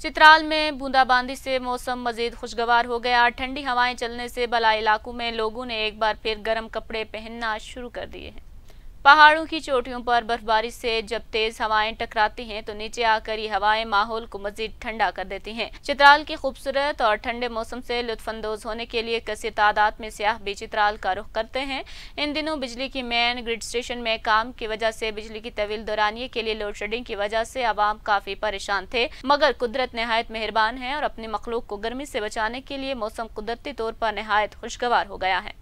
चित्राल में बूंदाबांदी से मौसम मजीद खुशगवार हो गया ठंडी हवाएं चलने से बला इलाकों में लोगों ने एक बार फिर गर्म कपड़े पहनना शुरू कर दिए हैं पहाड़ों की चोटियों पर बर्फबारी से जब तेज हवाएं टकराती हैं तो नीचे आकर ये हवाएं माहौल को मजीद ठंडा कर देती हैं। चित्राल की खूबसूरत और ठंडे मौसम से लुत्फानंदोज होने के लिए कसी तादाद में सियाह भी चित्राल का रुख करते हैं इन दिनों बिजली की मेन ग्रिड स्टेशन में काम की वजह से बिजली की तवील दौरानिए के लिए लोड शेडिंग की वजह से आवाम काफी परेशान थे मगर कुदरत नहायत मेहरबान है और अपनी मखलूक को गर्मी से बचाने के लिए मौसम कुदरती तौर पर नहायत खुशगवार हो गया है